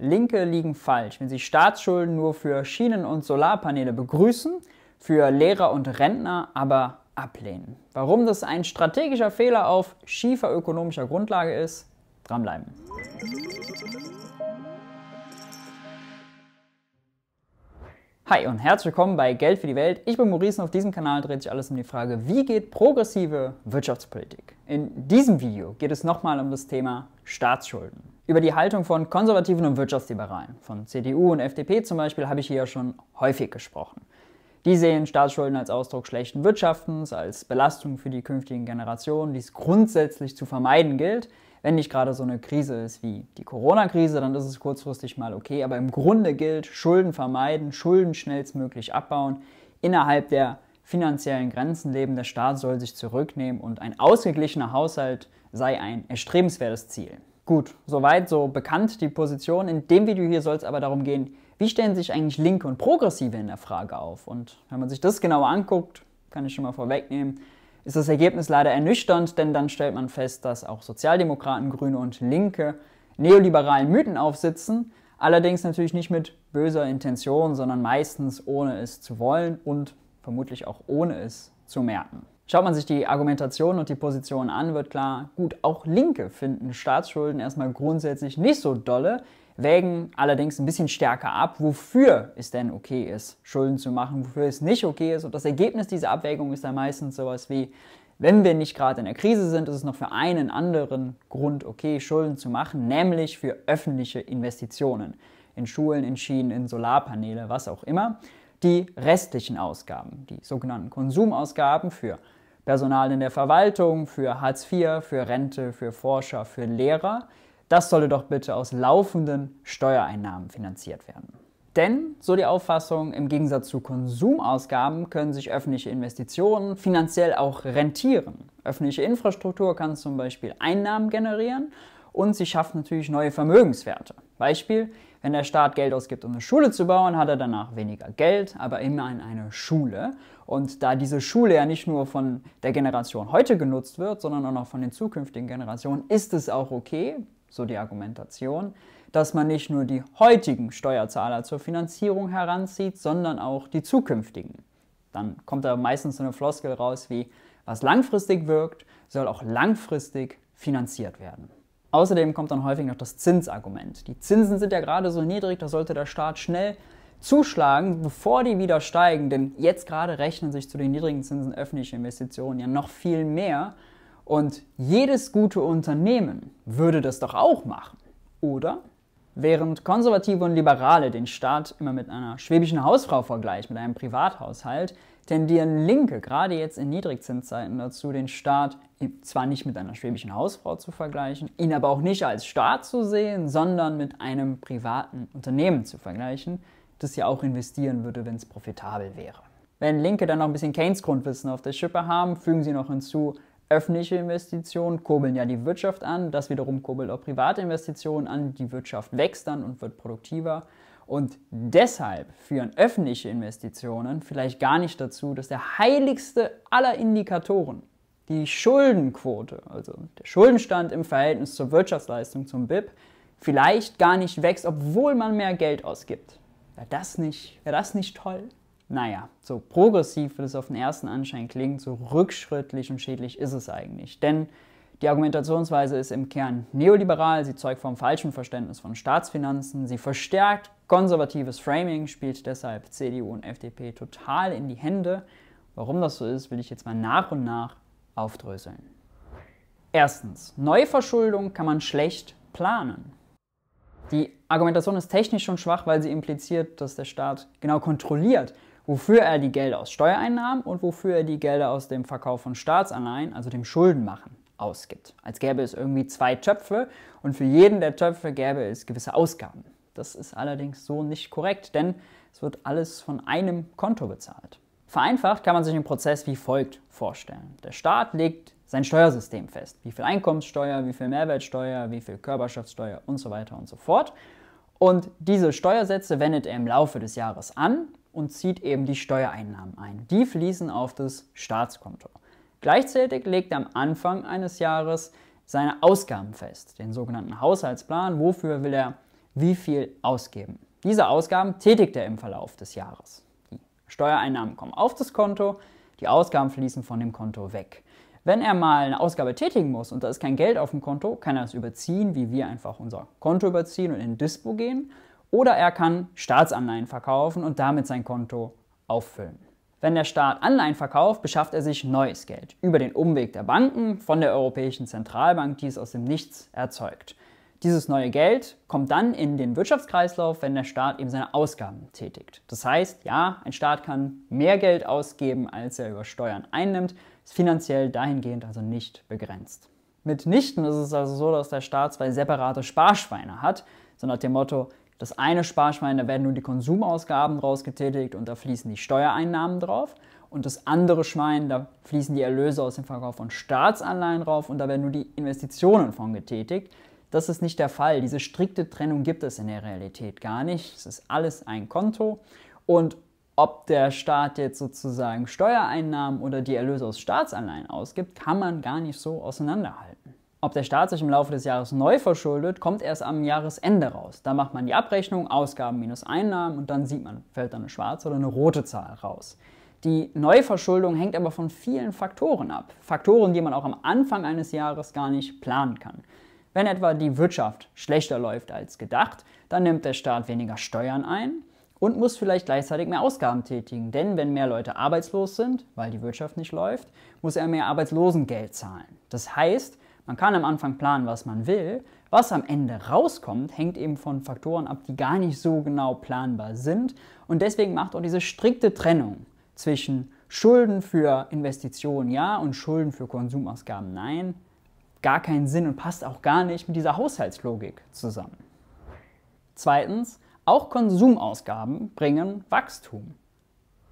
Linke liegen falsch, wenn sie Staatsschulden nur für Schienen- und Solarpaneele begrüßen, für Lehrer und Rentner aber ablehnen. Warum das ein strategischer Fehler auf schiefer ökonomischer Grundlage ist, dranbleiben. Hi und herzlich willkommen bei Geld für die Welt. Ich bin Maurice und auf diesem Kanal dreht sich alles um die Frage, wie geht progressive Wirtschaftspolitik? In diesem Video geht es nochmal um das Thema Staatsschulden. Über die Haltung von Konservativen und Wirtschaftsliberalen, von CDU und FDP zum Beispiel, habe ich hier ja schon häufig gesprochen. Die sehen Staatsschulden als Ausdruck schlechten Wirtschaftens, als Belastung für die künftigen Generationen, die es grundsätzlich zu vermeiden gilt – wenn nicht gerade so eine Krise ist wie die Corona-Krise, dann ist es kurzfristig mal okay. Aber im Grunde gilt, Schulden vermeiden, Schulden schnellstmöglich abbauen, innerhalb der finanziellen Grenzen leben, der Staat soll sich zurücknehmen und ein ausgeglichener Haushalt sei ein erstrebenswertes Ziel. Gut, soweit so bekannt die Position. In dem Video hier soll es aber darum gehen, wie stellen sich eigentlich Linke und Progressive in der Frage auf? Und wenn man sich das genauer anguckt, kann ich schon mal vorwegnehmen, ist das Ergebnis leider ernüchternd, denn dann stellt man fest, dass auch Sozialdemokraten, Grüne und Linke neoliberalen Mythen aufsitzen, allerdings natürlich nicht mit böser Intention, sondern meistens ohne es zu wollen und vermutlich auch ohne es zu merken. Schaut man sich die Argumentation und die Position an, wird klar, gut, auch Linke finden Staatsschulden erstmal grundsätzlich nicht so dolle, wägen allerdings ein bisschen stärker ab, wofür es denn okay ist, Schulden zu machen, wofür es nicht okay ist. Und das Ergebnis dieser Abwägung ist dann meistens sowas wie, wenn wir nicht gerade in der Krise sind, ist es noch für einen anderen Grund okay, Schulden zu machen, nämlich für öffentliche Investitionen in Schulen, in Schienen, in Solarpaneele, was auch immer. Die restlichen Ausgaben, die sogenannten Konsumausgaben für Personal in der Verwaltung, für Hartz IV, für Rente, für Forscher, für Lehrer, das sollte doch bitte aus laufenden Steuereinnahmen finanziert werden. Denn, so die Auffassung, im Gegensatz zu Konsumausgaben können sich öffentliche Investitionen finanziell auch rentieren. Öffentliche Infrastruktur kann zum Beispiel Einnahmen generieren und sie schafft natürlich neue Vermögenswerte. Beispiel, wenn der Staat Geld ausgibt, um eine Schule zu bauen, hat er danach weniger Geld, aber immerhin eine Schule. Und da diese Schule ja nicht nur von der Generation heute genutzt wird, sondern auch noch von den zukünftigen Generationen, ist es auch okay, so die Argumentation, dass man nicht nur die heutigen Steuerzahler zur Finanzierung heranzieht, sondern auch die zukünftigen. Dann kommt da meistens so eine Floskel raus wie, was langfristig wirkt, soll auch langfristig finanziert werden. Außerdem kommt dann häufig noch das Zinsargument. Die Zinsen sind ja gerade so niedrig, da sollte der Staat schnell zuschlagen, bevor die wieder steigen, denn jetzt gerade rechnen sich zu den niedrigen Zinsen öffentliche Investitionen ja noch viel mehr und jedes gute Unternehmen würde das doch auch machen, oder? Während Konservative und Liberale den Staat immer mit einer schwäbischen Hausfrau vergleichen, mit einem Privathaushalt, tendieren Linke gerade jetzt in Niedrigzinszeiten dazu, den Staat zwar nicht mit einer schwäbischen Hausfrau zu vergleichen, ihn aber auch nicht als Staat zu sehen, sondern mit einem privaten Unternehmen zu vergleichen, das ja auch investieren würde, wenn es profitabel wäre. Wenn Linke dann noch ein bisschen Keynes Grundwissen auf der Schippe haben, fügen sie noch hinzu, Öffentliche Investitionen kurbeln ja die Wirtschaft an, das wiederum kurbelt auch private Investitionen an, die Wirtschaft wächst dann und wird produktiver. Und deshalb führen öffentliche Investitionen vielleicht gar nicht dazu, dass der heiligste aller Indikatoren, die Schuldenquote, also der Schuldenstand im Verhältnis zur Wirtschaftsleistung zum BIP, vielleicht gar nicht wächst, obwohl man mehr Geld ausgibt. Wäre das nicht, wär das nicht toll? naja, so progressiv, wie das auf den ersten Anschein klingt, so rückschrittlich und schädlich ist es eigentlich. Denn die Argumentationsweise ist im Kern neoliberal, sie zeugt vom falschen Verständnis von Staatsfinanzen, sie verstärkt konservatives Framing, spielt deshalb CDU und FDP total in die Hände. Warum das so ist, will ich jetzt mal nach und nach aufdröseln. Erstens, Neuverschuldung kann man schlecht planen. Die Argumentation ist technisch schon schwach, weil sie impliziert, dass der Staat genau kontrolliert, wofür er die Gelder aus Steuereinnahmen und wofür er die Gelder aus dem Verkauf von Staatsanleihen, also dem Schuldenmachen, ausgibt. Als gäbe es irgendwie zwei Töpfe und für jeden der Töpfe gäbe es gewisse Ausgaben. Das ist allerdings so nicht korrekt, denn es wird alles von einem Konto bezahlt. Vereinfacht kann man sich den Prozess wie folgt vorstellen. Der Staat legt sein Steuersystem fest. Wie viel Einkommenssteuer, wie viel Mehrwertsteuer, wie viel Körperschaftssteuer und so weiter und so fort. Und diese Steuersätze wendet er im Laufe des Jahres an und zieht eben die Steuereinnahmen ein. Die fließen auf das Staatskonto. Gleichzeitig legt er am Anfang eines Jahres seine Ausgaben fest, den sogenannten Haushaltsplan, wofür will er wie viel ausgeben. Diese Ausgaben tätigt er im Verlauf des Jahres. Die Steuereinnahmen kommen auf das Konto, die Ausgaben fließen von dem Konto weg. Wenn er mal eine Ausgabe tätigen muss und da ist kein Geld auf dem Konto, kann er es überziehen, wie wir einfach unser Konto überziehen und in Dispo gehen oder er kann Staatsanleihen verkaufen und damit sein Konto auffüllen. Wenn der Staat Anleihen verkauft, beschafft er sich neues Geld über den Umweg der Banken von der Europäischen Zentralbank, die es aus dem Nichts erzeugt. Dieses neue Geld kommt dann in den Wirtschaftskreislauf, wenn der Staat eben seine Ausgaben tätigt. Das heißt, ja, ein Staat kann mehr Geld ausgeben, als er über Steuern einnimmt, ist finanziell dahingehend also nicht begrenzt. Mitnichten ist es also so, dass der Staat zwei separate Sparschweine hat, so nach dem Motto, das eine Sparschwein, da werden nur die Konsumausgaben draus getätigt und da fließen die Steuereinnahmen drauf. Und das andere Schwein, da fließen die Erlöse aus dem Verkauf von Staatsanleihen drauf und da werden nur die Investitionen von getätigt. Das ist nicht der Fall. Diese strikte Trennung gibt es in der Realität gar nicht. Es ist alles ein Konto. Und ob der Staat jetzt sozusagen Steuereinnahmen oder die Erlöse aus Staatsanleihen ausgibt, kann man gar nicht so auseinanderhalten. Ob der Staat sich im Laufe des Jahres neu verschuldet, kommt erst am Jahresende raus. Da macht man die Abrechnung, Ausgaben minus Einnahmen und dann sieht man, fällt da eine schwarze oder eine rote Zahl raus. Die Neuverschuldung hängt aber von vielen Faktoren ab. Faktoren, die man auch am Anfang eines Jahres gar nicht planen kann. Wenn etwa die Wirtschaft schlechter läuft als gedacht, dann nimmt der Staat weniger Steuern ein und muss vielleicht gleichzeitig mehr Ausgaben tätigen. Denn wenn mehr Leute arbeitslos sind, weil die Wirtschaft nicht läuft, muss er mehr Arbeitslosengeld zahlen. Das heißt, man kann am Anfang planen, was man will. Was am Ende rauskommt, hängt eben von Faktoren ab, die gar nicht so genau planbar sind. Und deswegen macht auch diese strikte Trennung zwischen Schulden für Investitionen ja und Schulden für Konsumausgaben nein gar keinen Sinn und passt auch gar nicht mit dieser Haushaltslogik zusammen. Zweitens, auch Konsumausgaben bringen Wachstum.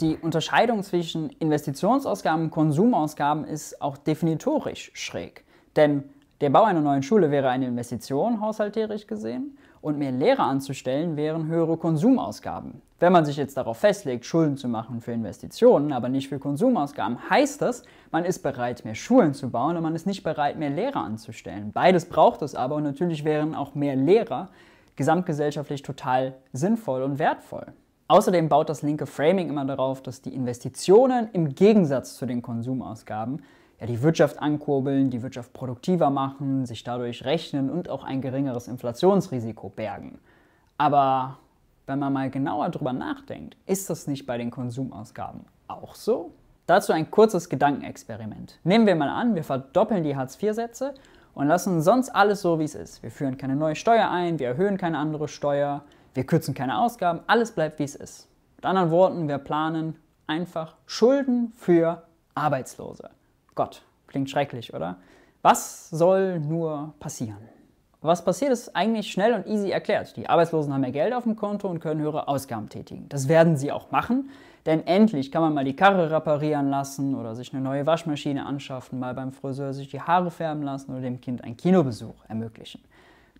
Die Unterscheidung zwischen Investitionsausgaben und Konsumausgaben ist auch definitorisch schräg. Denn der Bau einer neuen Schule wäre eine Investition, haushalterisch gesehen, und mehr Lehrer anzustellen wären höhere Konsumausgaben. Wenn man sich jetzt darauf festlegt, Schulden zu machen für Investitionen, aber nicht für Konsumausgaben, heißt das, man ist bereit, mehr Schulen zu bauen und man ist nicht bereit, mehr Lehrer anzustellen. Beides braucht es aber und natürlich wären auch mehr Lehrer gesamtgesellschaftlich total sinnvoll und wertvoll. Außerdem baut das linke Framing immer darauf, dass die Investitionen im Gegensatz zu den Konsumausgaben ja, die Wirtschaft ankurbeln, die Wirtschaft produktiver machen, sich dadurch rechnen und auch ein geringeres Inflationsrisiko bergen. Aber wenn man mal genauer drüber nachdenkt, ist das nicht bei den Konsumausgaben auch so? Dazu ein kurzes Gedankenexperiment. Nehmen wir mal an, wir verdoppeln die Hartz-IV-Sätze und lassen sonst alles so, wie es ist. Wir führen keine neue Steuer ein, wir erhöhen keine andere Steuer, wir kürzen keine Ausgaben, alles bleibt, wie es ist. Mit anderen Worten, wir planen einfach Schulden für Arbeitslose. Gott. Klingt schrecklich, oder? Was soll nur passieren? Was passiert, ist eigentlich schnell und easy erklärt. Die Arbeitslosen haben mehr Geld auf dem Konto und können höhere Ausgaben tätigen. Das werden sie auch machen, denn endlich kann man mal die Karre reparieren lassen oder sich eine neue Waschmaschine anschaffen, mal beim Friseur sich die Haare färben lassen oder dem Kind einen Kinobesuch ermöglichen.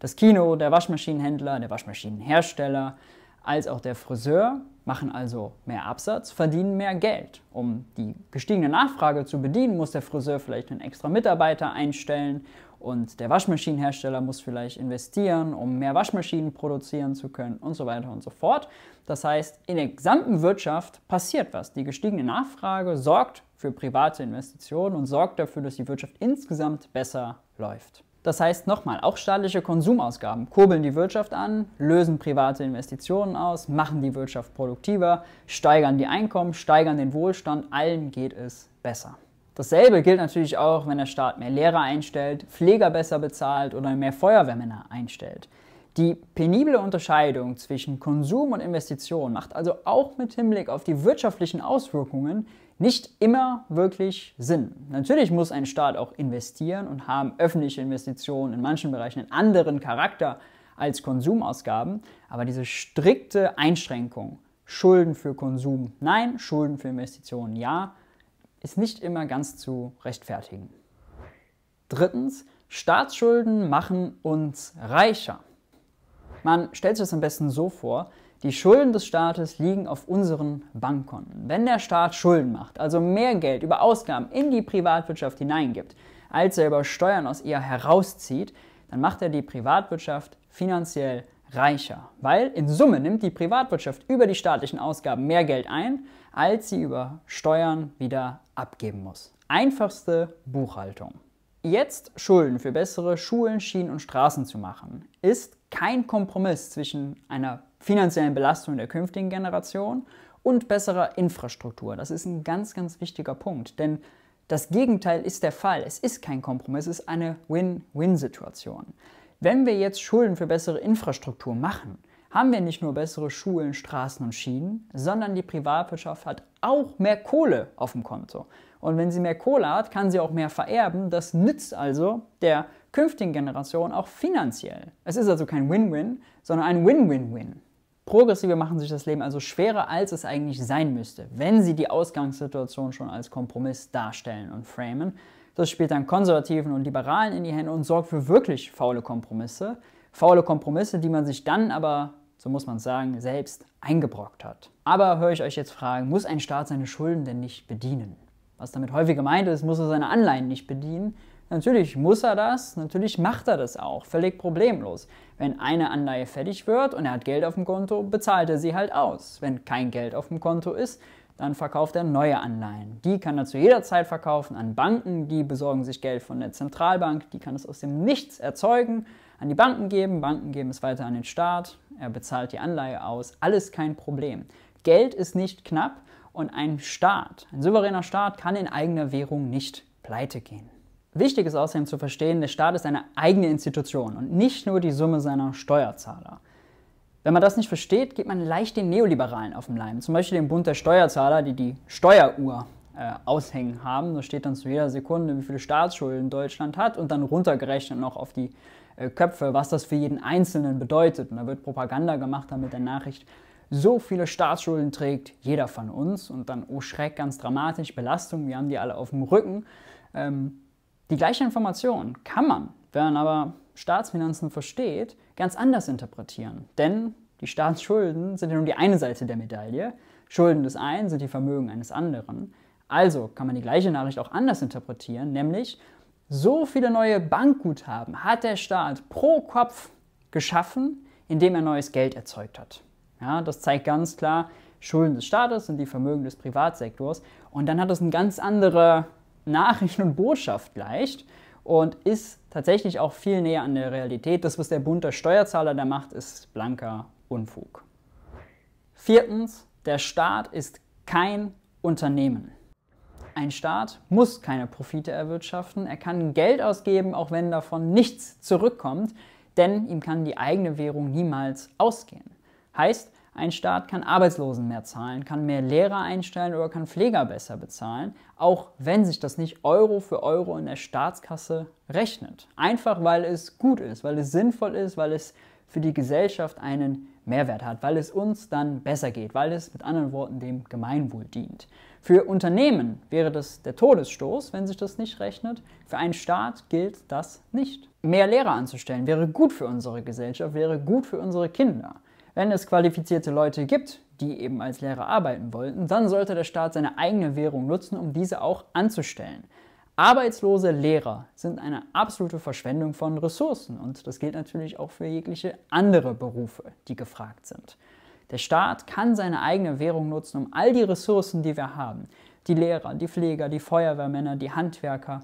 Das Kino, der Waschmaschinenhändler, der Waschmaschinenhersteller als auch der Friseur machen also mehr Absatz, verdienen mehr Geld. Um die gestiegene Nachfrage zu bedienen, muss der Friseur vielleicht einen extra Mitarbeiter einstellen und der Waschmaschinenhersteller muss vielleicht investieren, um mehr Waschmaschinen produzieren zu können und so weiter und so fort. Das heißt, in der gesamten Wirtschaft passiert was. Die gestiegene Nachfrage sorgt für private Investitionen und sorgt dafür, dass die Wirtschaft insgesamt besser läuft. Das heißt nochmal, auch staatliche Konsumausgaben kurbeln die Wirtschaft an, lösen private Investitionen aus, machen die Wirtschaft produktiver, steigern die Einkommen, steigern den Wohlstand, allen geht es besser. Dasselbe gilt natürlich auch, wenn der Staat mehr Lehrer einstellt, Pfleger besser bezahlt oder mehr Feuerwehrmänner einstellt. Die penible Unterscheidung zwischen Konsum und Investition macht also auch mit Hinblick auf die wirtschaftlichen Auswirkungen nicht immer wirklich Sinn. Natürlich muss ein Staat auch investieren und haben öffentliche Investitionen in manchen Bereichen einen anderen Charakter als Konsumausgaben, aber diese strikte Einschränkung, Schulden für Konsum nein, Schulden für Investitionen ja, ist nicht immer ganz zu rechtfertigen. Drittens, Staatsschulden machen uns reicher. Man stellt sich das am besten so vor, die Schulden des Staates liegen auf unseren Bankkonten. Wenn der Staat Schulden macht, also mehr Geld über Ausgaben in die Privatwirtschaft hineingibt, als er über Steuern aus ihr herauszieht, dann macht er die Privatwirtschaft finanziell reicher, weil in Summe nimmt die Privatwirtschaft über die staatlichen Ausgaben mehr Geld ein, als sie über Steuern wieder abgeben muss. Einfachste Buchhaltung. Jetzt Schulden für bessere Schulen, Schienen und Straßen zu machen, ist kein Kompromiss zwischen einer finanziellen Belastung der künftigen Generation und besserer Infrastruktur. Das ist ein ganz, ganz wichtiger Punkt, denn das Gegenteil ist der Fall. Es ist kein Kompromiss, es ist eine Win-Win-Situation. Wenn wir jetzt Schulden für bessere Infrastruktur machen, haben wir nicht nur bessere Schulen, Straßen und Schienen, sondern die Privatwirtschaft hat auch mehr Kohle auf dem Konto. Und wenn sie mehr Kohle hat, kann sie auch mehr vererben. Das nützt also der künftigen Generation auch finanziell. Es ist also kein Win-Win, sondern ein Win-Win-Win. Progressive machen sich das Leben also schwerer, als es eigentlich sein müsste, wenn sie die Ausgangssituation schon als Kompromiss darstellen und framen. Das spielt dann Konservativen und Liberalen in die Hände und sorgt für wirklich faule Kompromisse. Faule Kompromisse, die man sich dann aber, so muss man sagen, selbst eingebrockt hat. Aber höre ich euch jetzt fragen, muss ein Staat seine Schulden denn nicht bedienen? Was damit häufig gemeint ist, muss er seine Anleihen nicht bedienen, Natürlich muss er das, natürlich macht er das auch, völlig problemlos. Wenn eine Anleihe fertig wird und er hat Geld auf dem Konto, bezahlt er sie halt aus. Wenn kein Geld auf dem Konto ist, dann verkauft er neue Anleihen. Die kann er zu jeder Zeit verkaufen an Banken, die besorgen sich Geld von der Zentralbank, die kann es aus dem Nichts erzeugen, an die Banken geben, Banken geben es weiter an den Staat, er bezahlt die Anleihe aus, alles kein Problem. Geld ist nicht knapp und ein Staat, ein souveräner Staat kann in eigener Währung nicht pleite gehen. Wichtig ist außerdem zu verstehen, der Staat ist eine eigene Institution und nicht nur die Summe seiner Steuerzahler. Wenn man das nicht versteht, geht man leicht den Neoliberalen auf den Leim, zum Beispiel den Bund der Steuerzahler, die die Steueruhr äh, aushängen haben. Da steht dann zu jeder Sekunde, wie viele Staatsschulden Deutschland hat und dann runtergerechnet noch auf die äh, Köpfe, was das für jeden Einzelnen bedeutet. Und da wird Propaganda gemacht, damit der Nachricht, so viele Staatsschulden trägt jeder von uns und dann, oh Schreck, ganz dramatisch, Belastung, wir haben die alle auf dem Rücken. Ähm, die gleiche Information kann man, wenn man aber Staatsfinanzen versteht, ganz anders interpretieren. Denn die Staatsschulden sind ja nur die eine Seite der Medaille. Schulden des einen sind die Vermögen eines anderen. Also kann man die gleiche Nachricht auch anders interpretieren, nämlich so viele neue Bankguthaben hat der Staat pro Kopf geschaffen, indem er neues Geld erzeugt hat. Ja, das zeigt ganz klar, Schulden des Staates sind die Vermögen des Privatsektors. Und dann hat das eine ganz andere Nachricht und Botschaft gleicht und ist tatsächlich auch viel näher an der Realität. Das, was der bunte Steuerzahler da macht, ist blanker Unfug. Viertens, der Staat ist kein Unternehmen. Ein Staat muss keine Profite erwirtschaften, er kann Geld ausgeben, auch wenn davon nichts zurückkommt, denn ihm kann die eigene Währung niemals ausgehen. Heißt, ein Staat kann Arbeitslosen mehr zahlen, kann mehr Lehrer einstellen oder kann Pfleger besser bezahlen, auch wenn sich das nicht Euro für Euro in der Staatskasse rechnet. Einfach weil es gut ist, weil es sinnvoll ist, weil es für die Gesellschaft einen Mehrwert hat, weil es uns dann besser geht, weil es mit anderen Worten dem Gemeinwohl dient. Für Unternehmen wäre das der Todesstoß, wenn sich das nicht rechnet. Für einen Staat gilt das nicht. Mehr Lehrer anzustellen wäre gut für unsere Gesellschaft, wäre gut für unsere Kinder. Wenn es qualifizierte Leute gibt, die eben als Lehrer arbeiten wollten, dann sollte der Staat seine eigene Währung nutzen, um diese auch anzustellen. Arbeitslose Lehrer sind eine absolute Verschwendung von Ressourcen und das gilt natürlich auch für jegliche andere Berufe, die gefragt sind. Der Staat kann seine eigene Währung nutzen, um all die Ressourcen, die wir haben, die Lehrer, die Pfleger, die Feuerwehrmänner, die Handwerker,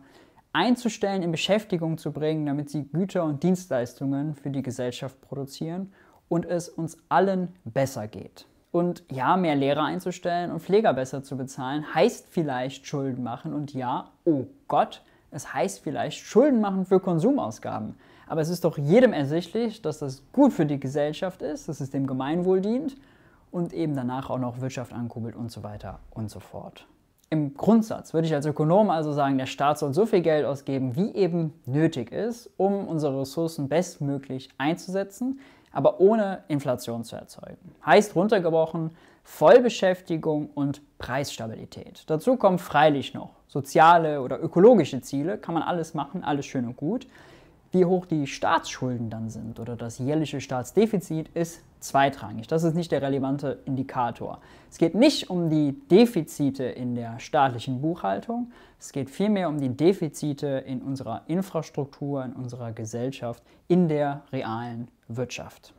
einzustellen, in Beschäftigung zu bringen, damit sie Güter und Dienstleistungen für die Gesellschaft produzieren und es uns allen besser geht. Und ja, mehr Lehrer einzustellen und Pfleger besser zu bezahlen, heißt vielleicht Schulden machen. Und ja, oh Gott, es heißt vielleicht Schulden machen für Konsumausgaben. Aber es ist doch jedem ersichtlich, dass das gut für die Gesellschaft ist, dass es dem Gemeinwohl dient und eben danach auch noch Wirtschaft ankurbelt und so weiter und so fort. Im Grundsatz würde ich als Ökonom also sagen, der Staat soll so viel Geld ausgeben, wie eben nötig ist, um unsere Ressourcen bestmöglich einzusetzen, aber ohne Inflation zu erzeugen. Heißt runtergebrochen, Vollbeschäftigung und Preisstabilität. Dazu kommen freilich noch soziale oder ökologische Ziele, kann man alles machen, alles schön und gut. Wie hoch die Staatsschulden dann sind oder das jährliche Staatsdefizit ist zweitrangig. Das ist nicht der relevante Indikator. Es geht nicht um die Defizite in der staatlichen Buchhaltung, es geht vielmehr um die Defizite in unserer Infrastruktur, in unserer Gesellschaft, in der realen Wirtschaft.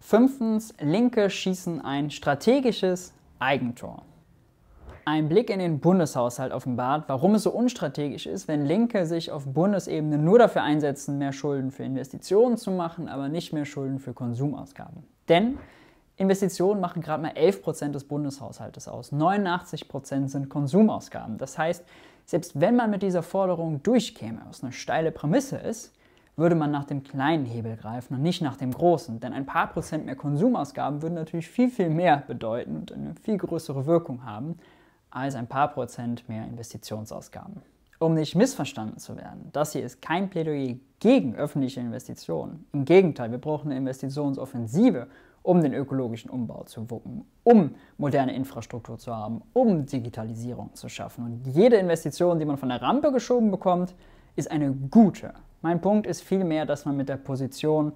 Fünftens, Linke schießen ein strategisches Eigentor. Ein Blick in den Bundeshaushalt offenbart, warum es so unstrategisch ist, wenn Linke sich auf Bundesebene nur dafür einsetzen, mehr Schulden für Investitionen zu machen, aber nicht mehr Schulden für Konsumausgaben. Denn Investitionen machen gerade mal 11 des Bundeshaushaltes aus. 89 sind Konsumausgaben. Das heißt, selbst wenn man mit dieser Forderung durchkäme, was eine steile Prämisse ist, würde man nach dem kleinen Hebel greifen und nicht nach dem großen. Denn ein paar Prozent mehr Konsumausgaben würden natürlich viel, viel mehr bedeuten und eine viel größere Wirkung haben als ein paar Prozent mehr Investitionsausgaben um nicht missverstanden zu werden. Das hier ist kein Plädoyer gegen öffentliche Investitionen. Im Gegenteil, wir brauchen eine Investitionsoffensive, um den ökologischen Umbau zu wuppen, um moderne Infrastruktur zu haben, um Digitalisierung zu schaffen. Und jede Investition, die man von der Rampe geschoben bekommt, ist eine gute. Mein Punkt ist vielmehr, dass man mit der Position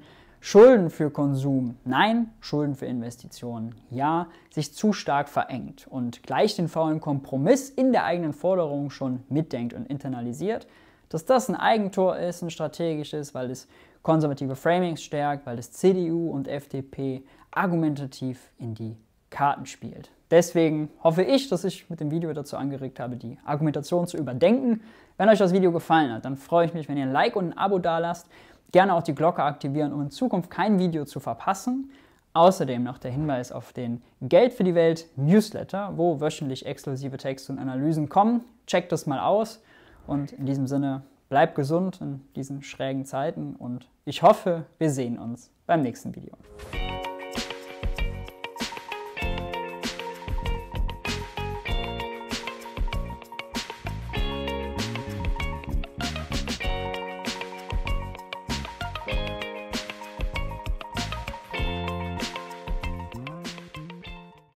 Schulden für Konsum, nein, Schulden für Investitionen, ja, sich zu stark verengt und gleich den faulen Kompromiss in der eigenen Forderung schon mitdenkt und internalisiert, dass das ein Eigentor ist, ein strategisches, weil es konservative Framings stärkt, weil es CDU und FDP argumentativ in die Karten spielt. Deswegen hoffe ich, dass ich mit dem Video dazu angeregt habe, die Argumentation zu überdenken. Wenn euch das Video gefallen hat, dann freue ich mich, wenn ihr ein Like und ein Abo dalasst. Gerne auch die Glocke aktivieren, um in Zukunft kein Video zu verpassen. Außerdem noch der Hinweis auf den Geld für die Welt Newsletter, wo wöchentlich exklusive Texte und Analysen kommen. Checkt das mal aus und in diesem Sinne bleibt gesund in diesen schrägen Zeiten und ich hoffe, wir sehen uns beim nächsten Video.